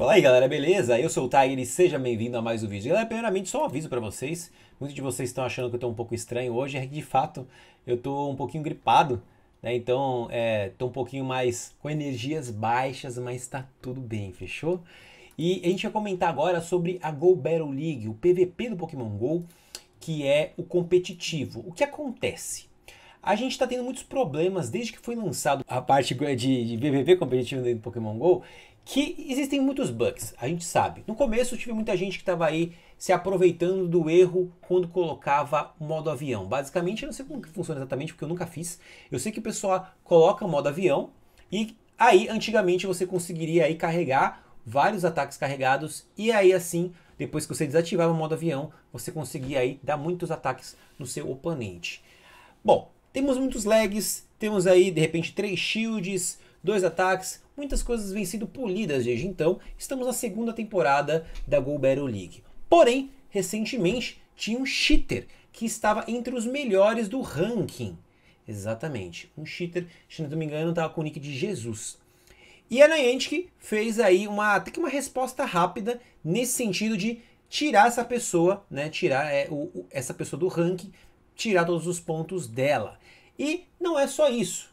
Fala aí galera, beleza? Eu sou o Tiger e seja bem-vindo a mais um vídeo. Galera, primeiramente só um aviso para vocês, muitos de vocês estão achando que eu estou um pouco estranho hoje, é que de fato eu estou um pouquinho gripado, né? Então estou é, um pouquinho mais com energias baixas, mas está tudo bem, fechou? E a gente vai comentar agora sobre a Go Battle League, o PVP do Pokémon GO, que é o competitivo. O que acontece? a gente está tendo muitos problemas desde que foi lançado a parte de, BBB competitivo dentro do Pokémon GO, que existem muitos bugs, a gente sabe. No começo tive muita gente que estava aí se aproveitando do erro quando colocava modo avião. Basicamente, eu não sei como que funciona exatamente, porque eu nunca fiz. Eu sei que o pessoal coloca modo avião e aí antigamente você conseguiria aí carregar vários ataques carregados e aí assim depois que você desativava o modo avião, você conseguia aí dar muitos ataques no seu oponente. Bom, temos muitos lags, temos aí de repente três shields, dois ataques, muitas coisas vêm sendo polidas desde então. Estamos na segunda temporada da Go Battle League. Porém, recentemente tinha um cheater que estava entre os melhores do ranking. Exatamente, um cheater, se não me engano, estava com o nick de Jesus. E a Niantic fez aí uma, até que uma resposta rápida nesse sentido de tirar essa pessoa, né, tirar é, o, o, essa pessoa do ranking tirar todos os pontos dela. E não é só isso.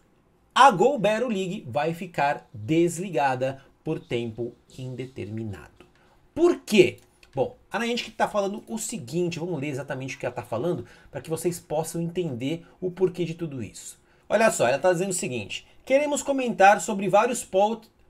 A Go Battle League vai ficar desligada por tempo indeterminado. Por quê? Bom, a Niantic está falando o seguinte, vamos ler exatamente o que ela está falando para que vocês possam entender o porquê de tudo isso. Olha só, ela está dizendo o seguinte, queremos comentar sobre vários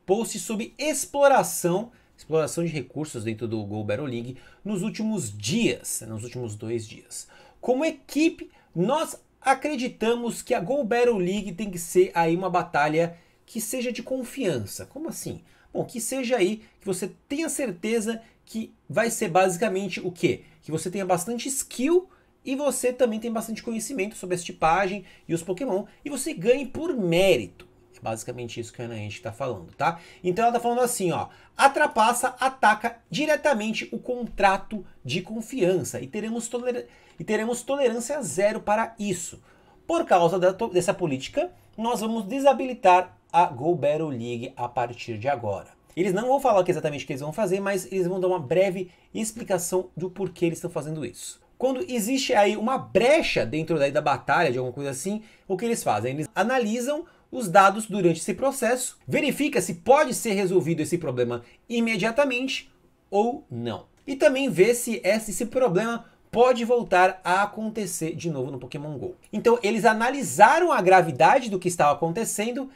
posts sobre exploração, exploração de recursos dentro do Go Battle League nos últimos dias, né, nos últimos dois dias. Como equipe, nós acreditamos que a Go Battle League tem que ser aí uma batalha que seja de confiança. Como assim? Bom, que seja aí que você tenha certeza que vai ser basicamente o quê? Que você tenha bastante skill e você também tem bastante conhecimento sobre a estipagem e os Pokémon e você ganhe por mérito. É basicamente isso que a Ana Henrique está falando, tá? Então ela está falando assim, ó. A trapaça ataca diretamente o contrato de confiança e teremos, toler e teremos tolerância zero para isso. Por causa dessa política, nós vamos desabilitar a Go Battle League a partir de agora. Eles não vão falar exatamente o que eles vão fazer, mas eles vão dar uma breve explicação do porquê eles estão fazendo isso. Quando existe aí uma brecha dentro da batalha, de alguma coisa assim, o que eles fazem? Eles analisam os dados durante esse processo, verifica se pode ser resolvido esse problema imediatamente ou não. E também vê se esse problema pode voltar a acontecer de novo no Pokémon GO. Então eles analisaram a gravidade do que estava acontecendo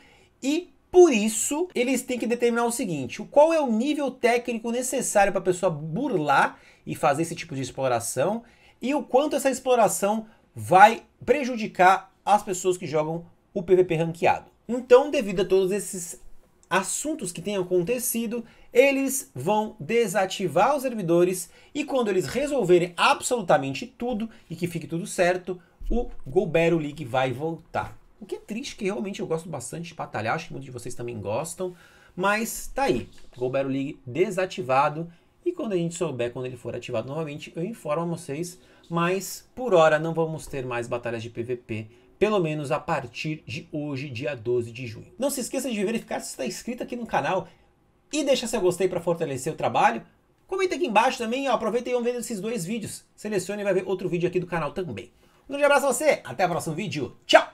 e por isso eles têm que determinar o seguinte, qual é o nível técnico necessário para a pessoa burlar e fazer esse tipo de exploração e o quanto essa exploração vai prejudicar as pessoas que jogam o PVP ranqueado. Então, devido a todos esses assuntos que tenham acontecido, eles vão desativar os servidores e quando eles resolverem absolutamente tudo e que fique tudo certo, o Golbero League vai voltar. O que é triste, que realmente eu gosto bastante de batalhar, acho que muitos de vocês também gostam, mas tá aí, Golbero League desativado e quando a gente souber quando ele for ativado novamente, eu informo a vocês, mas por hora não vamos ter mais batalhas de PVP pelo menos a partir de hoje, dia 12 de junho. Não se esqueça de verificar se está inscrito aqui no canal e deixa seu gostei para fortalecer o trabalho. Comenta aqui embaixo também, ó, aproveita e vamos ver esses dois vídeos. Selecione e vai ver outro vídeo aqui do canal também. Um grande abraço a você, até o próximo vídeo. Tchau!